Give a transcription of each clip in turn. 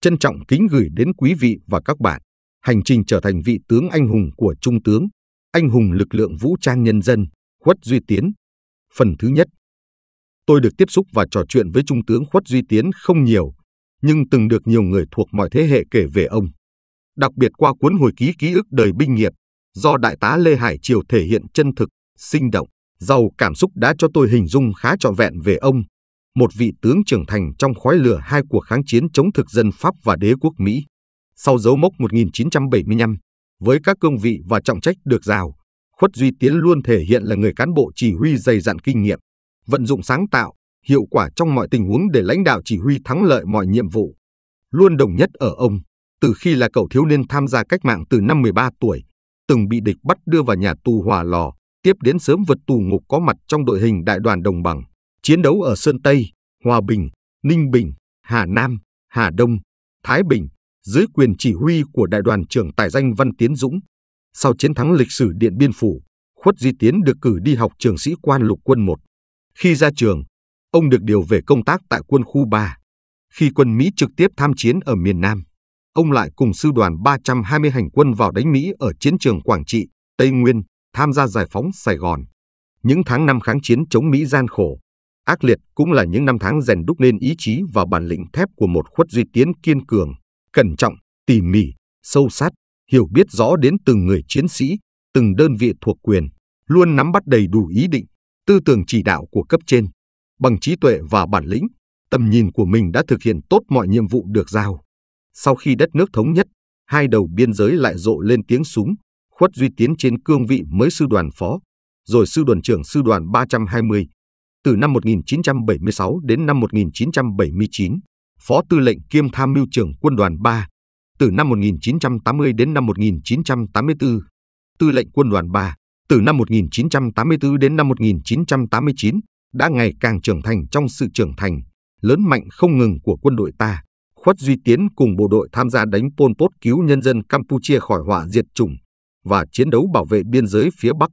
Trân trọng kính gửi đến quý vị và các bạn hành trình trở thành vị tướng anh hùng của Trung tướng, anh hùng lực lượng vũ trang nhân dân, Khuất Duy Tiến. Phần thứ nhất Tôi được tiếp xúc và trò chuyện với Trung tướng Khuất Duy Tiến không nhiều, nhưng từng được nhiều người thuộc mọi thế hệ kể về ông. Đặc biệt qua cuốn hồi ký ký ức đời binh nghiệp do Đại tá Lê Hải Triều thể hiện chân thực, sinh động, giàu cảm xúc đã cho tôi hình dung khá trọn vẹn về ông, một vị tướng trưởng thành trong khói lửa hai cuộc kháng chiến chống thực dân Pháp và đế quốc Mỹ. Sau dấu mốc 1975, với các cương vị và trọng trách được giao, Khuất Duy Tiến luôn thể hiện là người cán bộ chỉ huy dày dặn kinh nghiệm, vận dụng sáng tạo, hiệu quả trong mọi tình huống để lãnh đạo chỉ huy thắng lợi mọi nhiệm vụ. Luôn đồng nhất ở ông, từ khi là cậu thiếu niên tham gia cách mạng từ năm 13 tuổi, từng bị địch bắt đưa vào nhà tù hòa lò, tiếp đến sớm vượt tù ngục có mặt trong đội hình đại đoàn đồng bằng. Chiến đấu ở Sơn Tây, Hòa Bình, Ninh Bình, Hà Nam, Hà Đông, Thái Bình dưới quyền chỉ huy của đại đoàn trưởng tài danh Văn Tiến Dũng. Sau chiến thắng lịch sử Điện Biên Phủ, Khuất Di Tiến được cử đi học trường sĩ quan lục quân 1. Khi ra trường, ông được điều về công tác tại quân khu 3. Khi quân Mỹ trực tiếp tham chiến ở miền Nam, ông lại cùng sư đoàn 320 hành quân vào đánh Mỹ ở chiến trường Quảng Trị, Tây Nguyên, tham gia giải phóng Sài Gòn. Những tháng năm kháng chiến chống Mỹ gian khổ, ác liệt cũng là những năm tháng rèn đúc nên ý chí và bản lĩnh thép của một khuất duy tiến kiên cường, cẩn trọng, tỉ mỉ, sâu sát, hiểu biết rõ đến từng người chiến sĩ, từng đơn vị thuộc quyền, luôn nắm bắt đầy đủ ý định, tư tưởng chỉ đạo của cấp trên. Bằng trí tuệ và bản lĩnh, tầm nhìn của mình đã thực hiện tốt mọi nhiệm vụ được giao. Sau khi đất nước thống nhất, hai đầu biên giới lại rộ lên tiếng súng, khuất duy tiến trên cương vị mới sư đoàn phó, rồi sư đoàn trưởng sư đoàn 320, từ năm 1976 đến năm 1979, Phó Tư lệnh kiêm Tham mưu trưởng Quân đoàn 3. Từ năm 1980 đến năm 1984, Tư lệnh Quân đoàn 3. Từ năm 1984 đến năm 1989 đã ngày càng trưởng thành trong sự trưởng thành, lớn mạnh không ngừng của quân đội ta. Khuất Duy Tiến cùng bộ đội tham gia đánh Pol Pot cứu nhân dân Campuchia khỏi họa diệt chủng và chiến đấu bảo vệ biên giới phía Bắc.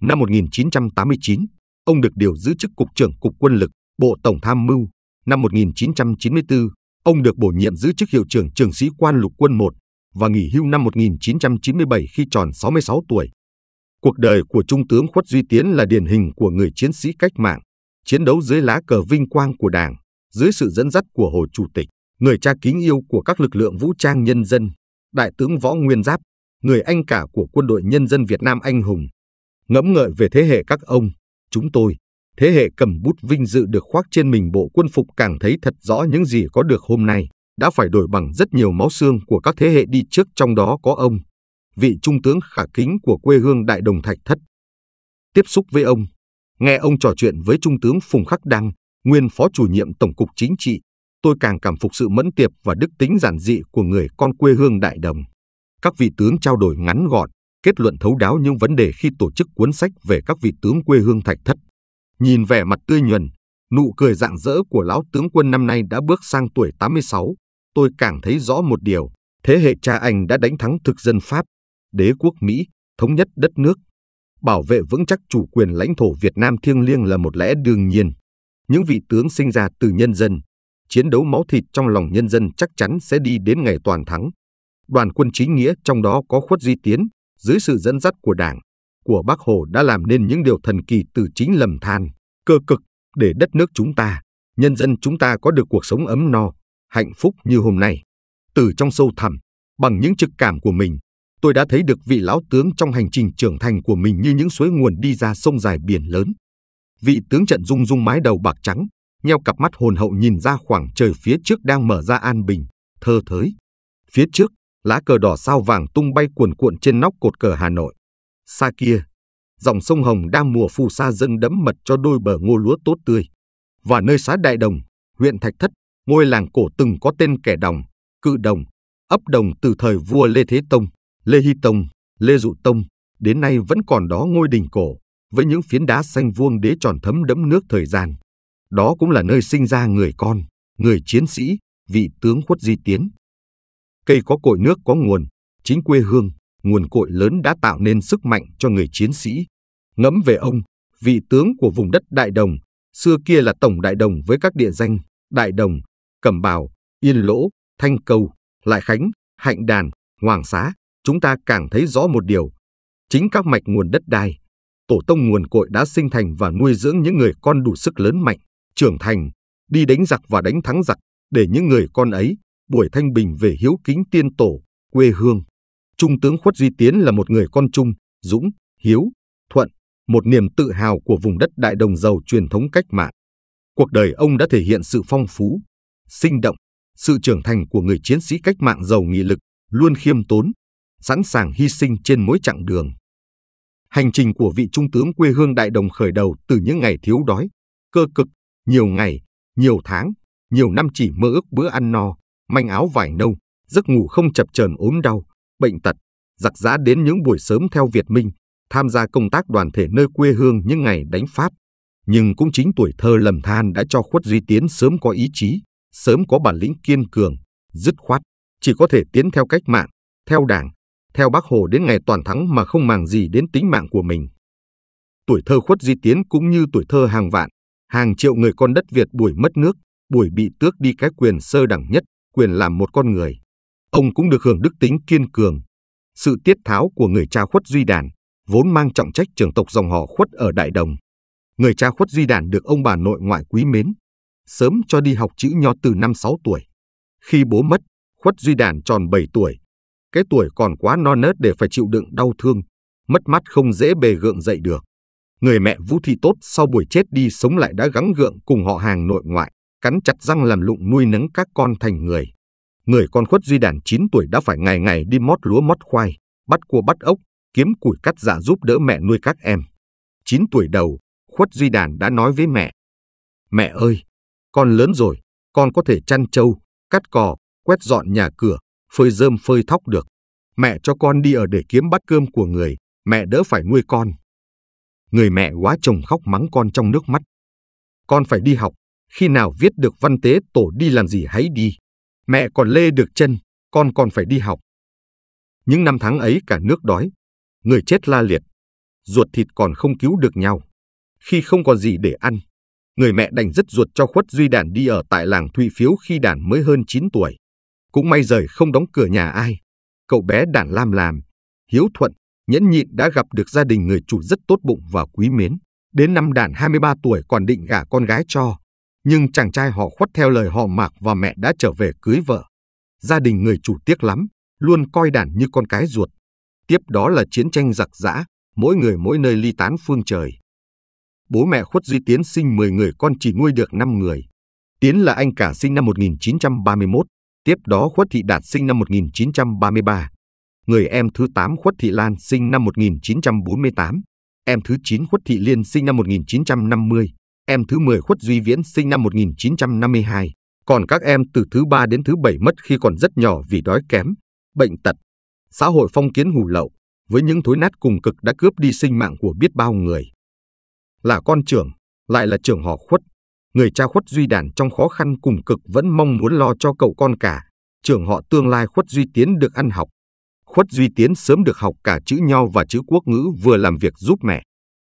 Năm 1989, ông được điều giữ chức Cục trưởng Cục Quân lực, Bộ Tổng Tham mưu. Năm 1994, ông được bổ nhiệm giữ chức Hiệu trưởng Trường sĩ quan Lục quân 1 và nghỉ hưu năm 1997 khi tròn 66 tuổi. Cuộc đời của Trung tướng Khuất Duy Tiến là điển hình của người chiến sĩ cách mạng, chiến đấu dưới lá cờ vinh quang của Đảng, dưới sự dẫn dắt của Hồ Chủ tịch, người cha kính yêu của các lực lượng vũ trang nhân dân, Đại tướng Võ Nguyên Giáp, người anh cả của quân đội nhân dân Việt Nam anh hùng. Ngẫm ngợi về thế hệ các ông, Chúng tôi, thế hệ cầm bút vinh dự được khoác trên mình bộ quân phục càng thấy thật rõ những gì có được hôm nay đã phải đổi bằng rất nhiều máu xương của các thế hệ đi trước trong đó có ông, vị trung tướng khả kính của quê hương Đại Đồng Thạch Thất. Tiếp xúc với ông, nghe ông trò chuyện với Trung tướng Phùng Khắc Đăng, nguyên phó chủ nhiệm Tổng cục Chính trị, tôi càng cảm phục sự mẫn tiệp và đức tính giản dị của người con quê hương Đại Đồng. Các vị tướng trao đổi ngắn gọn, kết luận thấu đáo những vấn đề khi tổ chức cuốn sách về các vị tướng quê hương Thạch Thất. Nhìn vẻ mặt tươi nhuần, nụ cười rạng rỡ của lão tướng quân năm nay đã bước sang tuổi 86, tôi càng thấy rõ một điều, thế hệ cha anh đã đánh thắng thực dân Pháp, đế quốc Mỹ, thống nhất đất nước. Bảo vệ vững chắc chủ quyền lãnh thổ Việt Nam thiêng liêng là một lẽ đương nhiên. Những vị tướng sinh ra từ nhân dân, chiến đấu máu thịt trong lòng nhân dân chắc chắn sẽ đi đến ngày toàn thắng. Đoàn quân chính nghĩa trong đó có Khuất Duy Tiến, dưới sự dẫn dắt của Đảng, của Bác Hồ đã làm nên những điều thần kỳ từ chính lầm than, cơ cực để đất nước chúng ta, nhân dân chúng ta có được cuộc sống ấm no, hạnh phúc như hôm nay. Từ trong sâu thẳm, bằng những trực cảm của mình, tôi đã thấy được vị lão tướng trong hành trình trưởng thành của mình như những suối nguồn đi ra sông dài biển lớn. Vị tướng trận rung rung mái đầu bạc trắng, nheo cặp mắt hồn hậu nhìn ra khoảng trời phía trước đang mở ra an bình, thơ thới. Phía trước, lá cờ đỏ sao vàng tung bay cuồn cuộn trên nóc cột cờ Hà Nội. Xa kia, dòng sông Hồng đang mùa phù sa dâng đẫm mật cho đôi bờ ngô lúa tốt tươi. Và nơi xã Đại Đồng, huyện Thạch Thất, ngôi làng cổ từng có tên kẻ đồng, cự đồng, ấp đồng từ thời vua Lê Thế Tông, Lê Hy Tông, Lê Dụ Tông, đến nay vẫn còn đó ngôi đình cổ, với những phiến đá xanh vuông đế tròn thấm đẫm nước thời gian. Đó cũng là nơi sinh ra người con, người chiến sĩ, vị tướng khuất di tiến Cây có cội nước có nguồn, chính quê hương, nguồn cội lớn đã tạo nên sức mạnh cho người chiến sĩ. Ngẫm về ông, vị tướng của vùng đất Đại Đồng, xưa kia là Tổng Đại Đồng với các địa danh Đại Đồng, Cẩm Bảo Yên Lỗ, Thanh Cầu, Lại Khánh, Hạnh Đàn, Hoàng Xá, chúng ta càng thấy rõ một điều. Chính các mạch nguồn đất đai, tổ tông nguồn cội đã sinh thành và nuôi dưỡng những người con đủ sức lớn mạnh, trưởng thành, đi đánh giặc và đánh thắng giặc để những người con ấy buổi thanh bình về hiếu kính tiên tổ, quê hương. Trung tướng Khuất Duy Tiến là một người con trung, dũng, hiếu, thuận, một niềm tự hào của vùng đất đại đồng giàu truyền thống cách mạng. Cuộc đời ông đã thể hiện sự phong phú, sinh động, sự trưởng thành của người chiến sĩ cách mạng giàu nghị lực, luôn khiêm tốn, sẵn sàng hy sinh trên mỗi chặng đường. Hành trình của vị trung tướng quê hương đại đồng khởi đầu từ những ngày thiếu đói, cơ cực, nhiều ngày, nhiều tháng, nhiều năm chỉ mơ ước bữa ăn no, manh áo vải nâu, giấc ngủ không chập chờn ốm đau, bệnh tật, giặc giã đến những buổi sớm theo Việt Minh, tham gia công tác đoàn thể nơi quê hương những ngày đánh Pháp. Nhưng cũng chính tuổi thơ lầm than đã cho Khuất Duy Tiến sớm có ý chí, sớm có bản lĩnh kiên cường, dứt khoát, chỉ có thể tiến theo cách mạng, theo đảng, theo bác Hồ đến ngày toàn thắng mà không màng gì đến tính mạng của mình. Tuổi thơ Khuất Duy Tiến cũng như tuổi thơ hàng vạn, hàng triệu người con đất Việt buổi mất nước, buổi bị tước đi cái quyền sơ đẳng nhất, quyền làm một con người. Ông cũng được hưởng đức tính kiên cường. Sự tiết tháo của người cha khuất Duy Đàn vốn mang trọng trách trưởng tộc dòng họ khuất ở Đại Đồng. Người cha khuất Duy Đàn được ông bà nội ngoại quý mến, sớm cho đi học chữ nho từ năm 6 tuổi. Khi bố mất, khuất Duy Đàn tròn 7 tuổi. Cái tuổi còn quá non nớt để phải chịu đựng đau thương, mất mắt không dễ bề gượng dậy được. Người mẹ Vũ Thị Tốt sau buổi chết đi sống lại đã gắng gượng cùng họ hàng nội ngoại cắn chặt răng làm lụng nuôi nấng các con thành người. Người con khuất duy đàn 9 tuổi đã phải ngày ngày đi mót lúa mót khoai, bắt cua bắt ốc, kiếm củi cắt giả dạ giúp đỡ mẹ nuôi các em. 9 tuổi đầu, khuất duy đàn đã nói với mẹ. Mẹ ơi, con lớn rồi, con có thể chăn trâu, cắt cỏ, quét dọn nhà cửa, phơi rơm phơi thóc được. Mẹ cho con đi ở để kiếm bát cơm của người, mẹ đỡ phải nuôi con. Người mẹ quá chồng khóc mắng con trong nước mắt. Con phải đi học, khi nào viết được văn tế tổ đi làm gì hãy đi. Mẹ còn lê được chân, con còn phải đi học. Những năm tháng ấy cả nước đói, người chết la liệt, ruột thịt còn không cứu được nhau. Khi không còn gì để ăn, người mẹ đành dứt ruột cho khuất duy đàn đi ở tại làng Thụy Phiếu khi đàn mới hơn 9 tuổi. Cũng may rời không đóng cửa nhà ai. Cậu bé đàn lam làm, hiếu thuận, nhẫn nhịn đã gặp được gia đình người chủ rất tốt bụng và quý mến. Đến năm đản 23 tuổi còn định gả con gái cho, nhưng chàng trai họ khuất theo lời họ mạc và mẹ đã trở về cưới vợ. Gia đình người chủ tiếc lắm, luôn coi đàn như con cái ruột. Tiếp đó là chiến tranh giặc giã, mỗi người mỗi nơi ly tán phương trời. Bố mẹ Khuất Duy Tiến sinh 10 người con chỉ nuôi được 5 người. Tiến là anh cả sinh năm 1931, tiếp đó Khuất Thị Đạt sinh năm 1933. Người em thứ 8 Khuất Thị Lan sinh năm 1948, em thứ 9 Khuất Thị Liên sinh năm 1950, em thứ 10 Khuất Duy Viễn sinh năm 1952, còn các em từ thứ 3 đến thứ 7 mất khi còn rất nhỏ vì đói kém, bệnh tật, xã hội phong kiến hủ lậu, với những thối nát cùng cực đã cướp đi sinh mạng của biết bao người. Là con trưởng, lại là trưởng họ Khuất, người cha Khuất Duy Đàn trong khó khăn cùng cực vẫn mong muốn lo cho cậu con cả, trưởng họ tương lai Khuất Duy Tiến được ăn học. Khuất Duy Tiến sớm được học cả chữ nho và chữ quốc ngữ vừa làm việc giúp mẹ.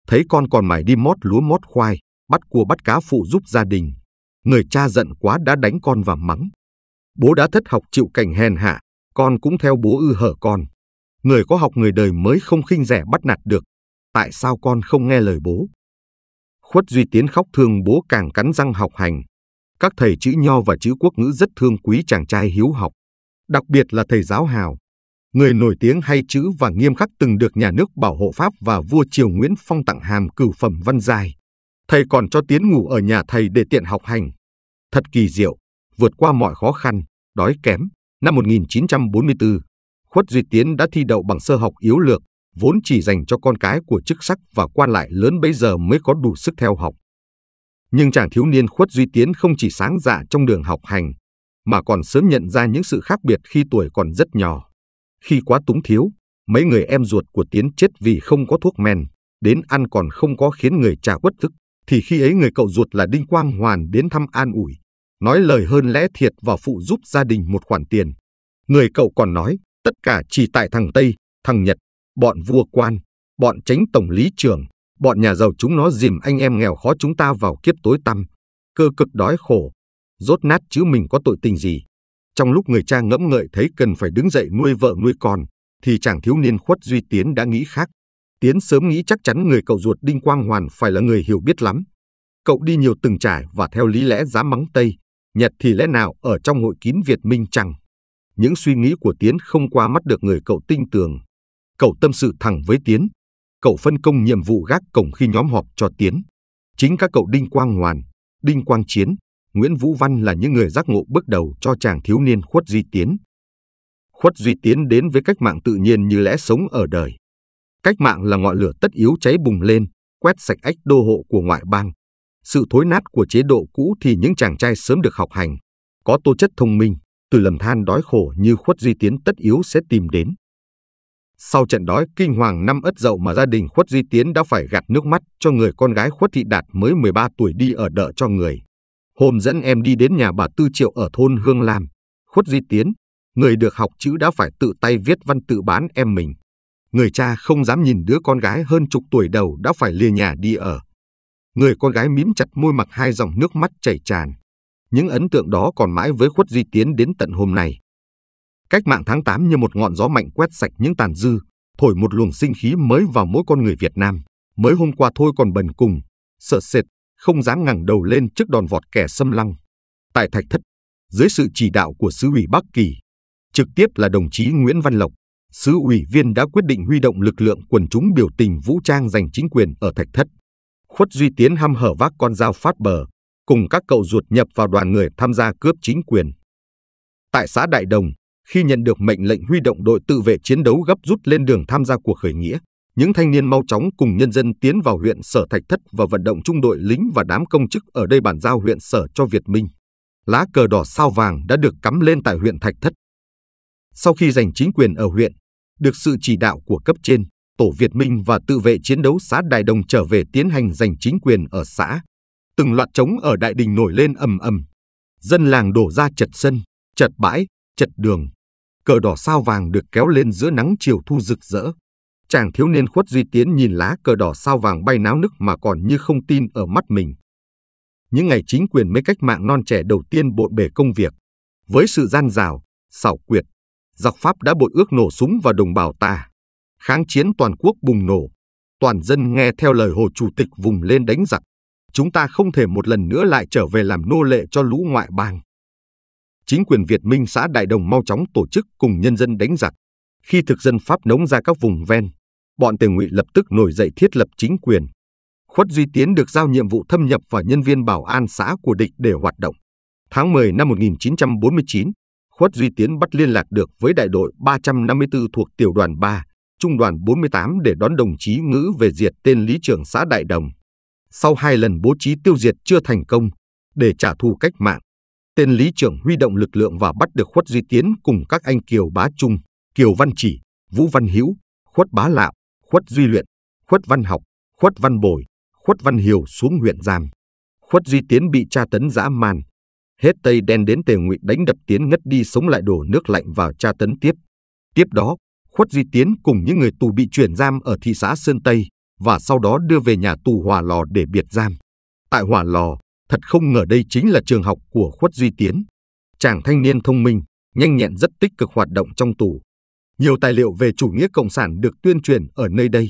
Thấy con còn mải đi mót lúa mót khoai, bắt cua bắt cá phụ giúp gia đình. Người cha giận quá đã đánh con và mắng. Bố đã thất học chịu cảnh hèn hạ, con cũng theo bố ư hở con. Người có học người đời mới không khinh rẻ bắt nạt được. Tại sao con không nghe lời bố? Khuất Duy Tiến khóc thương bố càng cắn răng học hành. Các thầy chữ nho và chữ quốc ngữ rất thương quý chàng trai hiếu học. Đặc biệt là thầy giáo Hào. Người nổi tiếng hay chữ và nghiêm khắc từng được nhà nước bảo hộ Pháp và vua Triều Nguyễn phong tặng hàm cử phẩm văn dài. Thầy còn cho Tiến ngủ ở nhà thầy để tiện học hành. Thật kỳ diệu, vượt qua mọi khó khăn, đói kém. Năm 1944, Khuất Duy Tiến đã thi đậu bằng sơ học yếu lược, vốn chỉ dành cho con cái của chức sắc và quan lại lớn bấy giờ mới có đủ sức theo học. Nhưng chàng thiếu niên Khuất Duy Tiến không chỉ sáng dạ trong đường học hành, mà còn sớm nhận ra những sự khác biệt khi tuổi còn rất nhỏ. Khi quá túng thiếu, mấy người em ruột của Tiến chết vì không có thuốc men, đến ăn còn không có khiến người cha uất thức thì khi ấy người cậu ruột là Đinh Quang Hoàn đến thăm an ủi, nói lời hơn lẽ thiệt và phụ giúp gia đình một khoản tiền. Người cậu còn nói, tất cả chỉ tại thằng Tây, thằng Nhật, bọn vua quan, bọn tránh tổng lý trưởng, bọn nhà giàu chúng nó dìm anh em nghèo khó chúng ta vào kiếp tối tăm, cơ cực đói khổ, rốt nát chứ mình có tội tình gì. Trong lúc người cha ngẫm ngợi thấy cần phải đứng dậy nuôi vợ nuôi con, thì chàng thiếu niên khuất duy tiến đã nghĩ khác. Tiến sớm nghĩ chắc chắn người cậu ruột Đinh Quang Hoàn phải là người hiểu biết lắm. Cậu đi nhiều từng trải và theo lý lẽ dám mắng Tây, Nhật thì lẽ nào ở trong hội kín Việt Minh chăng? Những suy nghĩ của Tiến không qua mắt được người cậu tinh tường. Cậu tâm sự thẳng với Tiến. Cậu phân công nhiệm vụ gác cổng khi nhóm họp cho Tiến. Chính các cậu Đinh Quang Hoàn, Đinh Quang Chiến, Nguyễn Vũ Văn là những người giác ngộ bước đầu cho chàng thiếu niên khuất duy tiến. Khuất duy tiến đến với cách mạng tự nhiên như lẽ sống ở đời. Cách mạng là ngọn lửa tất yếu cháy bùng lên, quét sạch ách đô hộ của ngoại bang. Sự thối nát của chế độ cũ thì những chàng trai sớm được học hành, có tố chất thông minh, từ lầm than đói khổ như khuất duy tiến tất yếu sẽ tìm đến. Sau trận đói kinh hoàng năm ất dậu mà gia đình Khuất Duy Tiến đã phải gạt nước mắt cho người con gái Khuất Thị Đạt mới 13 tuổi đi ở đợ cho người. Hôm dẫn em đi đến nhà bà Tư Triệu ở thôn Hương Lam, Khuất Duy Tiến, người được học chữ đã phải tự tay viết văn tự bán em mình người cha không dám nhìn đứa con gái hơn chục tuổi đầu đã phải lìa nhà đi ở. Người con gái mím chặt môi mặc hai dòng nước mắt chảy tràn. Những ấn tượng đó còn mãi với khuất duy tiến đến tận hôm nay. Cách mạng tháng 8 như một ngọn gió mạnh quét sạch những tàn dư, thổi một luồng sinh khí mới vào mỗi con người Việt Nam. Mới hôm qua thôi còn bần cùng, sợ sệt, không dám ngẩng đầu lên trước đòn vọt kẻ xâm lăng. Tại Thạch Thất, dưới sự chỉ đạo của sứ ủy Bắc Kỳ, trực tiếp là đồng chí Nguyễn Văn Lộc, sứ ủy viên đã quyết định huy động lực lượng quần chúng biểu tình vũ trang giành chính quyền ở Thạch Thất. Khuất Duy Tiến ham hở vác con dao phát bờ, cùng các cậu ruột nhập vào đoàn người tham gia cướp chính quyền. Tại xã Đại Đồng, khi nhận được mệnh lệnh huy động đội tự vệ chiến đấu gấp rút lên đường tham gia cuộc khởi nghĩa, những thanh niên mau chóng cùng nhân dân tiến vào huyện Sở Thạch Thất và vận động trung đội lính và đám công chức ở đây bàn giao huyện Sở cho Việt Minh. Lá cờ đỏ sao vàng đã được cắm lên tại huyện Thạch Thất. Sau khi giành chính quyền ở huyện, được sự chỉ đạo của cấp trên, Tổ Việt Minh và tự vệ chiến đấu xã Đại Đồng trở về tiến hành giành chính quyền ở xã. Từng loạt trống ở Đại Đình nổi lên ầm ầm. Dân làng đổ ra chật sân, chật bãi, chật đường. Cờ đỏ sao vàng được kéo lên giữa nắng chiều thu rực rỡ. Chàng thiếu niên khuất duy tiến nhìn lá cờ đỏ sao vàng bay náo nức mà còn như không tin ở mắt mình. Những ngày chính quyền mấy cách mạng non trẻ đầu tiên bộn bề công việc. Với sự gian rào, xảo quyệt, giặc Pháp đã bội ước nổ súng vào đồng bào ta. Kháng chiến toàn quốc bùng nổ, toàn dân nghe theo lời Hồ Chủ tịch vùng lên đánh giặc. Chúng ta không thể một lần nữa lại trở về làm nô lệ cho lũ ngoại bang. Chính quyền Việt Minh xã Đại Đồng mau chóng tổ chức cùng nhân dân đánh giặc. Khi thực dân Pháp nống ra các vùng ven, bọn Tề Ngụy lập tức nổi dậy thiết lập chính quyền. Khuất Duy Tiến được giao nhiệm vụ thâm nhập vào nhân viên bảo an xã của địch để hoạt động. Tháng 10 năm 1949, Khuất Duy Tiến bắt liên lạc được với đại đội 354 thuộc tiểu đoàn 3, trung đoàn 48 để đón đồng chí Ngữ về diệt tên lý trưởng xã Đại Đồng. Sau hai lần bố trí tiêu diệt chưa thành công, để trả thù cách mạng, tên lý trưởng huy động lực lượng và bắt được Khuất Duy Tiến cùng các anh Kiều Bá Trung, Kiều Văn Chỉ, Vũ Văn Hữu, Khuất Bá Lạo, Khuất Duy Luyện, Khuất Văn Học, Khuất Văn Bồi, Khuất Văn Hiểu xuống huyện giam. Khuất Duy Tiến bị tra tấn dã man, hết Tây đen đến Tề Ngụy đánh đập Tiến ngất đi sống lại đổ nước lạnh vào tra tấn tiếp. Tiếp đó, Khuất Duy Tiến cùng những người tù bị chuyển giam ở thị xã Sơn Tây và sau đó đưa về nhà tù Hòa Lò để biệt giam. Tại Hòa Lò, thật không ngờ đây chính là trường học của Khuất Duy Tiến. Chàng thanh niên thông minh, nhanh nhẹn rất tích cực hoạt động trong tù. Nhiều tài liệu về chủ nghĩa cộng sản được tuyên truyền ở nơi đây.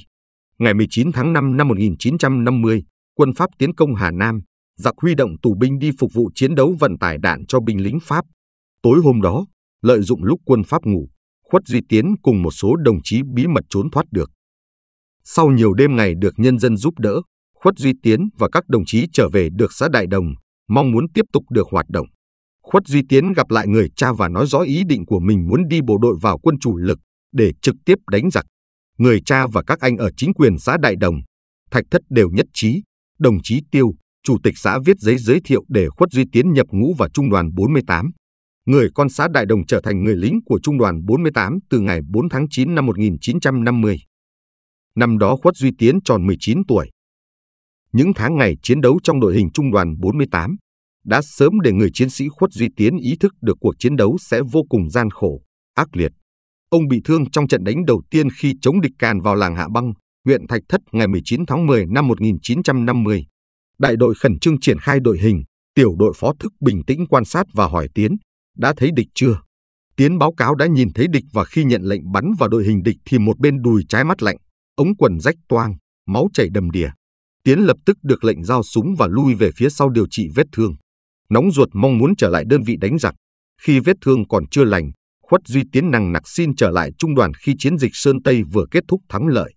Ngày 19 tháng 5 năm 1950, quân Pháp tiến công Hà Nam, giặc huy động tù binh đi phục vụ chiến đấu vận tải đạn cho binh lính Pháp. Tối hôm đó, lợi dụng lúc quân Pháp ngủ, Khuất Duy Tiến cùng một số đồng chí bí mật trốn thoát được. Sau nhiều đêm ngày được nhân dân giúp đỡ, Khuất Duy Tiến và các đồng chí trở về được xã Đại Đồng, mong muốn tiếp tục được hoạt động. Khuất Duy Tiến gặp lại người cha và nói rõ ý định của mình muốn đi bộ đội vào quân chủ lực để trực tiếp đánh giặc. Người cha và các anh ở chính quyền xã Đại Đồng, Thạch Thất đều nhất trí, đồng chí Tiêu, chủ tịch xã viết giấy giới thiệu để Khuất Duy Tiến nhập ngũ vào Trung đoàn 48. Người con xã Đại Đồng trở thành người lính của Trung đoàn 48 từ ngày 4 tháng 9 năm 1950. Năm đó Khuất Duy Tiến tròn 19 tuổi. Những tháng ngày chiến đấu trong đội hình Trung đoàn 48 đã sớm để người chiến sĩ Khuất Duy Tiến ý thức được cuộc chiến đấu sẽ vô cùng gian khổ, ác liệt. Ông bị thương trong trận đánh đầu tiên khi chống địch càn vào làng Hạ Băng, huyện Thạch Thất ngày 19 tháng 10 năm 1950. Đại đội khẩn trương triển khai đội hình, tiểu đội phó thức bình tĩnh quan sát và hỏi Tiến, đã thấy địch chưa? Tiến báo cáo đã nhìn thấy địch và khi nhận lệnh bắn vào đội hình địch thì một bên đùi trái mắt lạnh, ống quần rách toang, máu chảy đầm đìa. Tiến lập tức được lệnh giao súng và lui về phía sau điều trị vết thương. Nóng ruột mong muốn trở lại đơn vị đánh giặc. Khi vết thương còn chưa lành, Khuất Duy Tiến năng nặc xin trở lại trung đoàn khi chiến dịch Sơn Tây vừa kết thúc thắng lợi.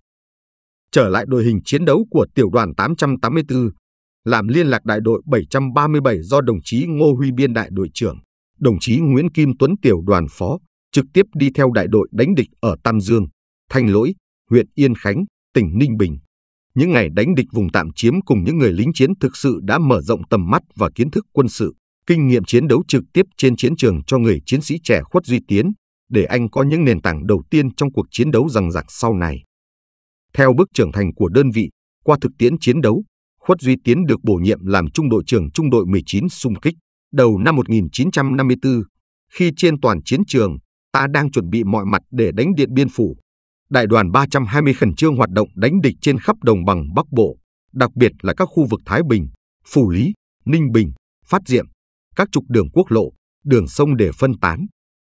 Trở lại đội hình chiến đấu của tiểu đoàn 884, làm liên lạc đại đội 737 do đồng chí Ngô Huy Biên đại đội trưởng, đồng chí Nguyễn Kim Tuấn tiểu đoàn phó, trực tiếp đi theo đại đội đánh địch ở Tam Dương, Thanh Lỗi, huyện Yên Khánh, tỉnh Ninh Bình. Những ngày đánh địch vùng tạm chiếm cùng những người lính chiến thực sự đã mở rộng tầm mắt và kiến thức quân sự, kinh nghiệm chiến đấu trực tiếp trên chiến trường cho người chiến sĩ trẻ khuất duy tiến, để anh có những nền tảng đầu tiên trong cuộc chiến đấu rằng rạc sau này. Theo bước trưởng thành của đơn vị, qua thực tiễn chiến đấu, Khuất Duy Tiến được bổ nhiệm làm trung đội trưởng trung đội 19 xung kích đầu năm 1954, khi trên toàn chiến trường, ta đang chuẩn bị mọi mặt để đánh Điện Biên Phủ. Đại đoàn 320 khẩn trương hoạt động đánh địch trên khắp đồng bằng Bắc Bộ, đặc biệt là các khu vực Thái Bình, Phủ Lý, Ninh Bình, Phát Diệm, các trục đường quốc lộ, đường sông để phân tán,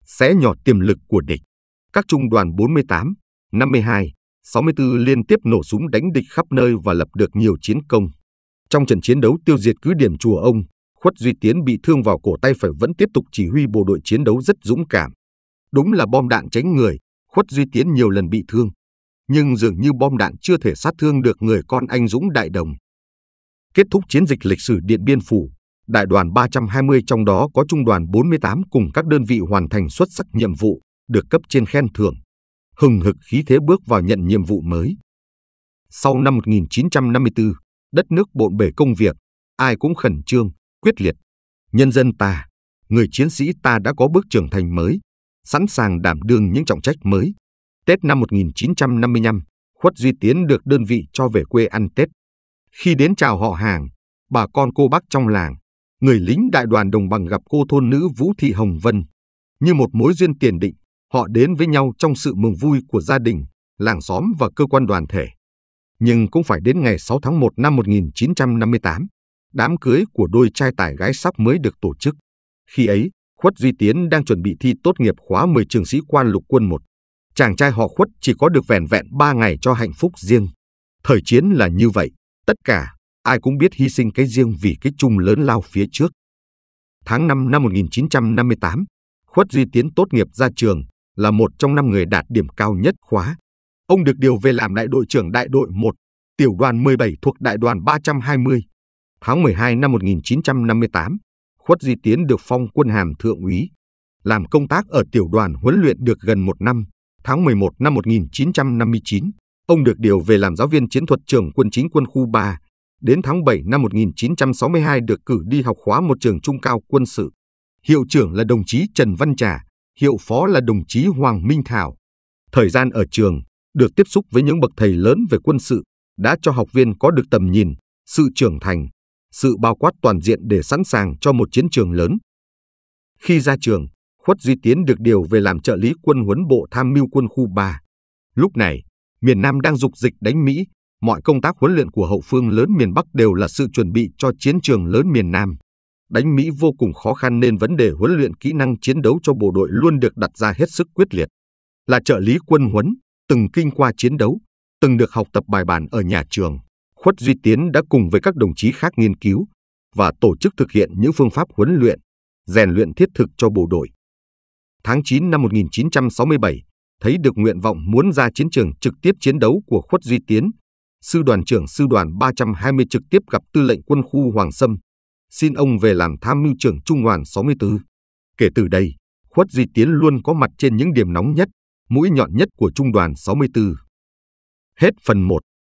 xé nhỏ tiềm lực của địch. Các trung đoàn 48, 52, 64 liên tiếp nổ súng đánh địch khắp nơi và lập được nhiều chiến công. Trong trận chiến đấu tiêu diệt cứ điểm chùa ông, Khuất Duy Tiến bị thương vào cổ tay phải vẫn tiếp tục chỉ huy bộ đội chiến đấu rất dũng cảm. Đúng là bom đạn tránh người, Khuất Duy Tiến nhiều lần bị thương, nhưng dường như bom đạn chưa thể sát thương được người con anh dũng đại đồng. Kết thúc chiến dịch lịch sử Điện Biên Phủ, đại đoàn 320 trong đó có trung đoàn 48 cùng các đơn vị hoàn thành xuất sắc nhiệm vụ, được cấp trên khen thưởng. Hừng hực khí thế bước vào nhận nhiệm vụ mới. Sau năm 1954, đất nước bộn bể công việc, ai cũng khẩn trương, quyết liệt. Nhân dân ta, người chiến sĩ ta đã có bước trưởng thành mới, sẵn sàng đảm đương những trọng trách mới. Tết năm 1955, Khuất Duy Tiến được đơn vị cho về quê ăn Tết. Khi đến chào họ hàng, bà con cô bác trong làng, người lính đại đoàn đồng bằng gặp cô thôn nữ Vũ Thị Hồng Vân. Như một mối duyên tiền định, họ đến với nhau trong sự mừng vui của gia đình, làng xóm và cơ quan đoàn thể nhưng cũng phải đến ngày 6 tháng 1 năm 1958, đám cưới của đôi trai tài gái sắc mới được tổ chức. Khi ấy, Khuất Duy Tiến đang chuẩn bị thi tốt nghiệp khóa 10 trường sĩ quan lục quân 1. Chàng trai họ Khuất chỉ có được vẻn vẹn 3 ngày cho hạnh phúc riêng. Thời chiến là như vậy, tất cả, ai cũng biết hy sinh cái riêng vì cái chung lớn lao phía trước. Tháng 5 năm 1958, Khuất Duy Tiến tốt nghiệp ra trường là một trong năm người đạt điểm cao nhất khóa. Ông được điều về làm đại đội trưởng đại đội 1, tiểu đoàn 17 thuộc đại đoàn 320. Tháng 12 năm 1958, Khuất Di Tiến được phong quân hàm thượng úy, làm công tác ở tiểu đoàn huấn luyện được gần một năm. Tháng 11 năm 1959, ông được điều về làm giáo viên chiến thuật trường quân chính quân khu 3. Đến tháng 7 năm 1962 được cử đi học khóa một trường trung cao quân sự. Hiệu trưởng là đồng chí Trần Văn Trà, hiệu phó là đồng chí Hoàng Minh Thảo. Thời gian ở trường, được tiếp xúc với những bậc thầy lớn về quân sự đã cho học viên có được tầm nhìn, sự trưởng thành, sự bao quát toàn diện để sẵn sàng cho một chiến trường lớn. Khi ra trường, Khuất Duy Tiến được điều về làm trợ lý quân huấn bộ tham mưu quân khu 3. Lúc này, miền Nam đang dục dịch đánh Mỹ, mọi công tác huấn luyện của hậu phương lớn miền Bắc đều là sự chuẩn bị cho chiến trường lớn miền Nam. Đánh Mỹ vô cùng khó khăn nên vấn đề huấn luyện kỹ năng chiến đấu cho bộ đội luôn được đặt ra hết sức quyết liệt. Là trợ lý quân huấn, từng kinh qua chiến đấu, từng được học tập bài bản ở nhà trường, Khuất Duy Tiến đã cùng với các đồng chí khác nghiên cứu và tổ chức thực hiện những phương pháp huấn luyện, rèn luyện thiết thực cho bộ đội. Tháng 9 năm 1967, thấy được nguyện vọng muốn ra chiến trường trực tiếp chiến đấu của Khuất Duy Tiến, sư đoàn trưởng sư đoàn 320 trực tiếp gặp tư lệnh quân khu Hoàng Sâm, xin ông về làm tham mưu trưởng trung đoàn 64. Kể từ đây, Khuất Duy Tiến luôn có mặt trên những điểm nóng nhất, mũi nhọn nhất của Trung đoàn 64. Hết phần 1.